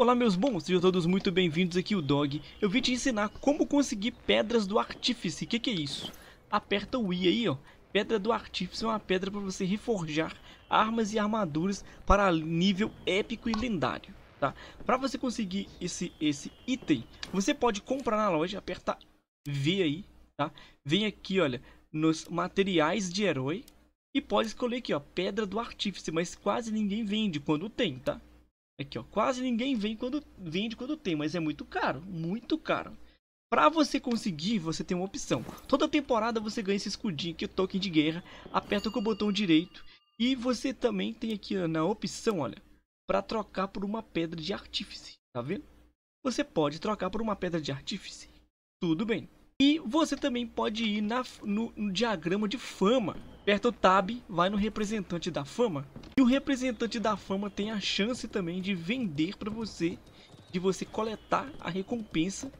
Olá meus bons, sejam todos muito bem-vindos aqui é o Dog. Eu vim te ensinar como conseguir pedras do artífice, o que, que é isso? Aperta o I aí ó, pedra do artífice é uma pedra para você reforjar armas e armaduras para nível épico e lendário. Tá? Para você conseguir esse, esse item, você pode comprar na loja, aperta V aí, tá? Vem aqui, olha, nos materiais de herói e pode escolher aqui, ó, pedra do artífice, mas quase ninguém vende quando tem, tá? Aqui, ó. Quase ninguém vem quando, vende quando tem, mas é muito caro. Muito caro. Para você conseguir, você tem uma opção. Toda temporada você ganha esse escudinho que o token de guerra. Aperta com o botão direito. E você também tem aqui na opção, olha. Para trocar por uma pedra de artífice. Tá vendo? Você pode trocar por uma pedra de artífice. Tudo bem. E você também pode ir na, no, no diagrama de fama aperta o Tab, vai no representante da fama. E o representante da fama tem a chance também de vender para você, de você coletar a recompensa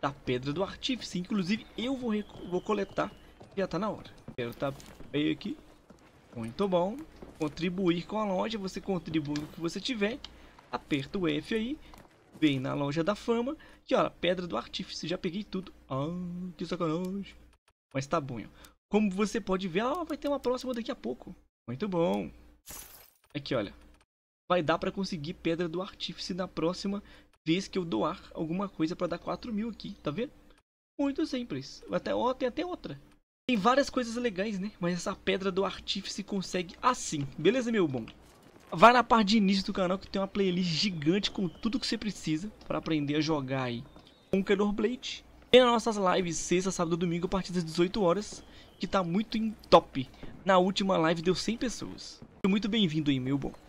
da Pedra do Artífice. Inclusive, eu vou, vou coletar, já tá na hora. Quero tá meio aqui. Muito bom. Contribuir com a loja, você contribui com o que você tiver. Aperta o F aí, vem na loja da fama. E olha, Pedra do Artífice, já peguei tudo. Ah, que sacanagem. Mas tá bom, ó. Como você pode ver, vai ter uma próxima daqui a pouco. Muito bom. Aqui, olha. Vai dar para conseguir pedra do artífice na próxima vez que eu doar alguma coisa para dar 4 mil aqui, tá vendo? Muito simples. Até, ó, tem até outra. Tem várias coisas legais, né? Mas essa pedra do artífice consegue assim. Beleza, meu bom? Vai na parte de início do canal que tem uma playlist gigante com tudo que você precisa para aprender a jogar aí Conqueror Blade tem na nossas lives, sexta, sábado e domingo, a partir das 18 horas, que tá muito em top. Na última live deu 100 pessoas. Muito bem-vindo aí, meu bom.